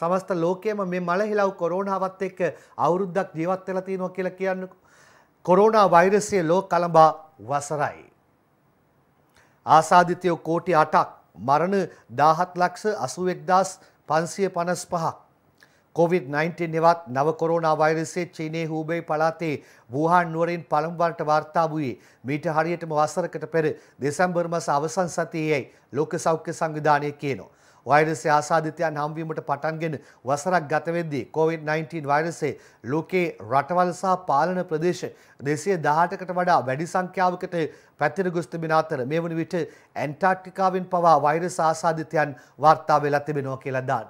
සමස්ත ලෝකයේම මේ මලහිලව් කොරෝනාවත් එක්ක අවුරුද්දක් ජීවත් වෙලා තියෙනවා කියලා කියන්නකෝ. කොරෝනා වෛරසයේ ලෝක කලඹා වසරයි. ආසාධිතයෝ කෝටි 8ක්, මරණ 17 ලක්ෂ 81555ක්. COVID-19 නෙවත් නව කොරෝනා වෛරසයේ චීනයේ හූබෙයි පළාතේ වූහාන් නුවරින් පළමු වරට වාර්තා වූයේ මීට හරියටම වසරකට පෙර දෙසැම්බර් මාස අවසන් සතියේයි ලෝක සෞඛ්‍ය සංවිධානය කියනවා. වෛරසය ආසාධිතයන් හම්වීමට පටන්ගෙන වසරක් ගත වෙද්දී COVID-19 වෛරසය ලෝකේ රටවල් සහ පාලන ප්‍රදේශ 218කට වඩා වැඩි සංඛ්‍යාවකට පැතිර ගොස් තිබෙන අතර මේ වන විට ඇන්ටාර්ක්ටිකාවෙන් පවා වෛරස ආසාධිතයන් වාර්තා වෙලා තිබෙනවා කියලා දාන්න.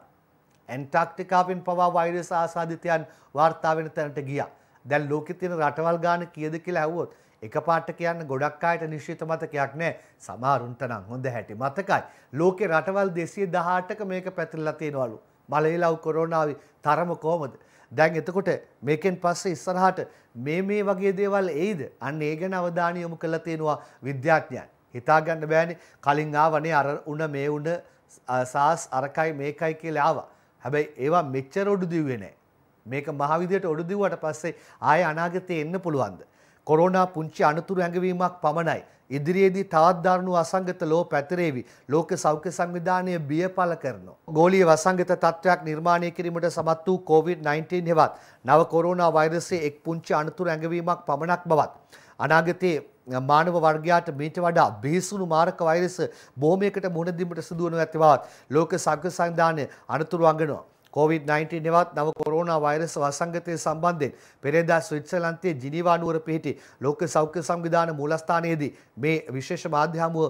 ඇන්ටාර්ක්ටිකාවෙන් පවා වෛරස ආසාධිතයන් වාර්තා වෙන තැනට ගියා. දැන් ලෝකෙ තියෙන රටවල් ගාන කීයද කියලා ඇහුවොත් එකපාරට කියන්න ගොඩක් අයට නිශ්චිත මතකයක් නැහැ. සමහරුන්ට නම් හොඳ හැටි මතකයි. ලෝකේ රටවල් 218ක මේක පැතිරලා තියෙනවලු. මලේලව් කොරෝනාවේ තරම කොහමද? දැන් එතකොට මේකෙන් පස්සේ ඉස්සරහට මේ මේ වගේ දේවල් එයිද? අන්න ඒ ගැන අවධානය යොමු කරලා තියෙනවා විද්‍යාඥයන්. හිතාගන්න බෑනේ කලින් ආවනේ අර උණ මේ උණ සාස් අරකයි මේකයි කියලා ආවා. හැබැයි ඒවා මෙච්චර ඔඩු දිව්වේ නැහැ. මේක මහ විදියට ඔඩු දිව්වට පස්සේ ආය අනාගතේ එන්න පුළුවන්ද? කොරෝනා පුංචි අනතුරු ඇඟවීමක් පමණයි. ඉදිරියේදී තවත් දරුණු අසංගත ලෝ පැතිරේවි. ලෝක සෞඛ්‍ය සංවිධානය බිය පළ කරනවා. ගෝලීය වසංගත තත්ත්වයක් නිර්මාණය කිරීමට සමත් වූ COVID-19 හෙවත් නව කොරෝනා වෛරසයේ එක් පුංචි අනතුරු ඇඟවීමක් පමණක් බවත් අනාගතයේ මානව වර්ගයාට මීට වඩා බිහිසුණු මාරක වෛරස බොහොමයකට මුහුණ දීමට සිදු වනු ඇති බවත් ලෝක සෞඛ්‍ය සංවිධානය අනතුරු අඟනවා. කොවිD-19 නෙවත් නව කොරෝනා වෛරස් වසංගතය සම්බන්ධයෙන් පෙරේදා ස්විට්සර්ලන්තයේ ජිනීවා නුවර පිහිටි ලෝක සෞඛ්‍ය සංවිධාන මූලස්ථානයේදී මේ විශේෂ මාධ්‍ය හමුව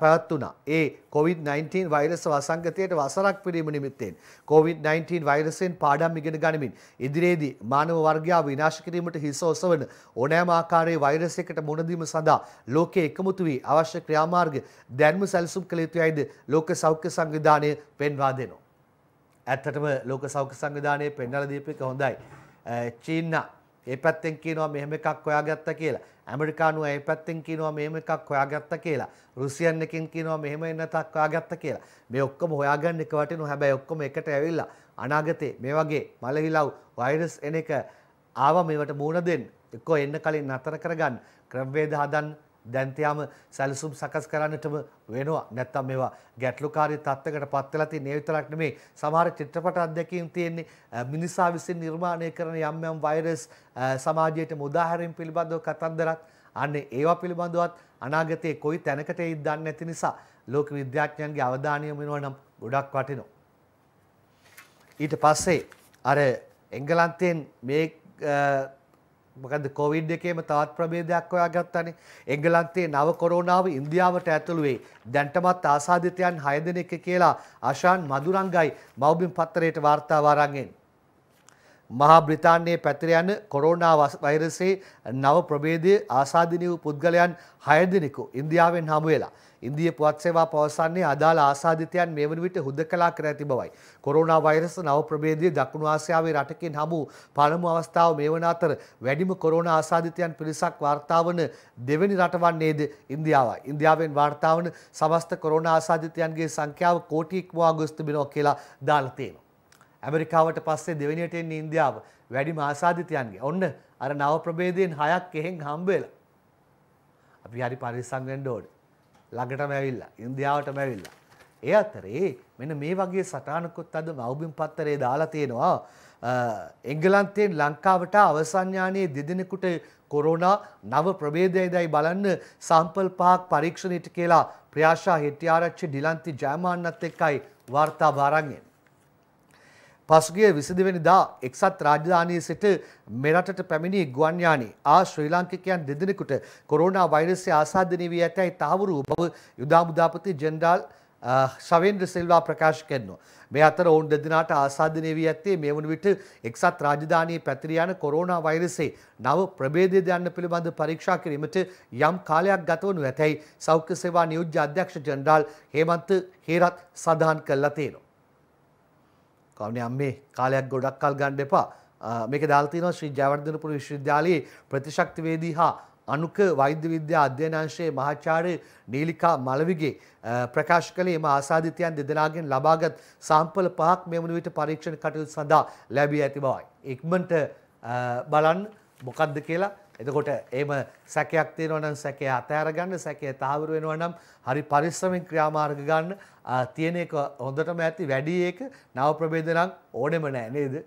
පැවැත්වුණා. ඒ කොවිD-19 වෛරස් වසංගතයට වසරක් පිරීම නිමිත්තෙන් කොවිD-19 වෛරසයෙන් පාඩම් ඉගෙන ගනිමින් ඉදිරියේදී මානව වර්ගයා විනාශ කිරීමට හිස ඔසවන ඕනෑම ආකාරයේ වෛරසයකට මුහුණදීම සඳහා ලෝකයේ එකමුතු වී අවශ්‍ය ක්‍රියාමාර්ග දැන්ම සැලසුම් කළ යුතුයයිද ලෝක සෞඛ්‍ය සංවිධානය පෙන්වා දෙනවා. ඇත්තටම ලෝක සෞඛ්‍ය සංවිධානයේ පෙන්වලා දීපු එක හොඳයි. චීන ඒ පැත්තෙන් කියනවා මෙහෙම එකක් හොයාගත්තා කියලා. ඇමරිකානුව ඒ පැත්තෙන් කියනවා මෙහෙම එකක් හොයාගත්තා කියලා. රුසියන් එකෙන් කියනවා මෙහෙම එන්නතක් හොයාගත්තා කියලා. මේ ඔක්කොම හොයාගන්න එක වටිනු හැබැයි ඔක්කොම එකට ඇවිල්ලා අනාගතේ මේ වගේ මලහිලව් වෛරස් එන එක ආව මේවට මූණ දෙන්න. එක්කෝ එන්න කලින් නතර කරගන්න ක්‍රමවේද හදන්න දැන්තයාම සැලසුම් සකස් කරන්නටම වෙනවා නැත්තම් මේවා ගැටලුකාරී තත්ත්වයකට පත් වෙලා තියෙන ඒ විතරක් නෙමෙයි සමහර චිත්‍රපට අධ්‍යක්ීම් තියෙන්නේ මිනිසා විසින් නිර්මාණය කරන යම් යම් වෛරස් සමාජයට උදාහරණ පිළිබඳව කතන්දරත් අන්න ඒවා පිළිබඳවත් අනාගතයේ කොයි තැනකට එයිද දන්නේ නැති නිසා ලෝක විද්‍යාඥයන්ගේ අවධානය යොමුනවා නම් ගොඩක් වටිනවා ඊට පස්සේ අර එංගලන්තයෙන් මේ මොකද කොවිඩ් එකේම තවත් ප්‍රබේදයක් හොයාගත්තනේ. එංගලන්තයේ නව කොරෝනාව ඉන්දියාවට ඇතුළු වෙයි. දැන්ටමත් ආසාදිතයන් 6 දෙනෙක් කියලා ආශාන් මදුරංගයි මව්බිම් පත්‍රයට වාර්තාව අරන් එන්නේ. මහා බ්‍රිතාන්‍යයේ පැතිර යන කොරෝනා වෛරසයේ නව ප්‍රභේදයේ ආසාදිනී වූ පුද්ගලයන් 6 දිනකු ඉන්දියාවෙන් හමු වෙලා ඉන්දිය පුවත් සේවා පවසන්නේ අදාළ ආසාදිතයන් මේ වන විට හුදකලා කර ඇති බවයි. කොරෝනා වෛරස නව ප්‍රභේදය දකුණු ආසියාවේ රටකින් හමු පළමු අවස්ථාව මේ වන අතර වැඩිම කොරෝනා ආසාදිතයන් පිරිසක් වාර්තා වන දෙවැනි රට වන්නේද ඉන්දියාවයි. ඉන්දියාවෙන් වාර්තා වන සමස්ත කොරෝනා ආසාදිතයන්ගේ සංඛ්‍යාව කෝටි ඉක්මවා ගොස් තිබෙනවා කියලා දාලා තියෙනවා. ඇමරිකාවට පස්සේ දෙවැනියට එන්නේ ඉන්දියාව වැඩිම ආසාදිතයන්ගේ. ඔන්න අර නව ප්‍රභේදයෙන් හයක් එහෙන් හම්බ වෙලා. අපි හරි පරිස්සම් වෙන්න ඕනේ. ළඟටම ඇවිල්ලා, ඉන්දියාවටම ඇවිල්ලා. ඒ අතරේ මෙන්න මේ වගේ සටහනකුත් අද මව්බිම් පත්තරේ දාලා තියෙනවා. එංගලන්තයෙන් ලංකාවට අවසන්ඥානයේ දෙදෙනෙකුට කොරෝනා නව ප්‍රබේදයදයි බලන්න සම්පල් පහක් පරීක්ෂණයට කියලා ප්‍රියාශා හෙට්ටිආරච්චි ඩිලන්ති ජයමාන්නත් එක්කයි වාර්තා භාරන්ගෙන්. පසුගිය විසිදවෙනිදා එක්සත් රාජධානයේ සිට මෙරටට පැමිණි ගුවන්යානි ආ ශ්‍රී ලාංකිකයන් දෙදෙනෙකුට කොරෝනා වෛරසය ආසාධනය වී ඇතැයි තාවරු බව යුදාමුදාපති ජෙන්ඩාල් ශවෙන්ද්‍ර සෙල්වා ප්‍රකාශ කරනවා. මේ අතර ඔවුන් දෙදෙනාට ආසාධනය වී ඇත්තේ මේ වන විට එක්සත් රාජධානයේ පැතිරී යන කොරෝනා වෛරසයේ නව ප්‍රභේදය දන්න පිළිබඳ පරීක්ෂා කිරීමට යම් කාලයක් ගතවනු ඇතැයි සෞඛ්‍ය සේවා නියෝජ්‍ය අධ්‍යක්ෂ ජෙනරාල් හේමන්ත හේරත් සඳහන් කළා තියෙනවා. කවනි අම්මේ කාලයක් ගොඩක් කල් ගණ්ඩ එපා මේක දාල්තින ශ්‍රී ජයවර්ධනපුර විශ්වවිද්‍යාලයේ ප්‍රතිශක්තිවේදී හා අනුක වෛද්‍ය විද්‍යා අධ්‍යනාංශයේ මහාචාර්ය නීලිකා මලවිගේ ප්‍රකාශ කළේ එම ආසාධිතයන් දෙදෙනාගෙන් ලබාගත් සාම්පල පහක් මෙමුණ විට පරීක්ෂණ කටයුතු සඳහා ලැබී ඇති බවයි. ඉක්මනට බලන්න මොකක්ද කියලා එතකොට ඒම සැකයක් තියෙනවනම් සැකේ අතෑරගන්න සැකේ තාවර වෙනවනම් හරි පරිස්සමෙන් ක්‍රියාමාර්ග ගන්න තියෙන එක හොඳටම ඇති වැඩි එක නව ප්‍රබේදනම් ඕනෙම නෑ නේද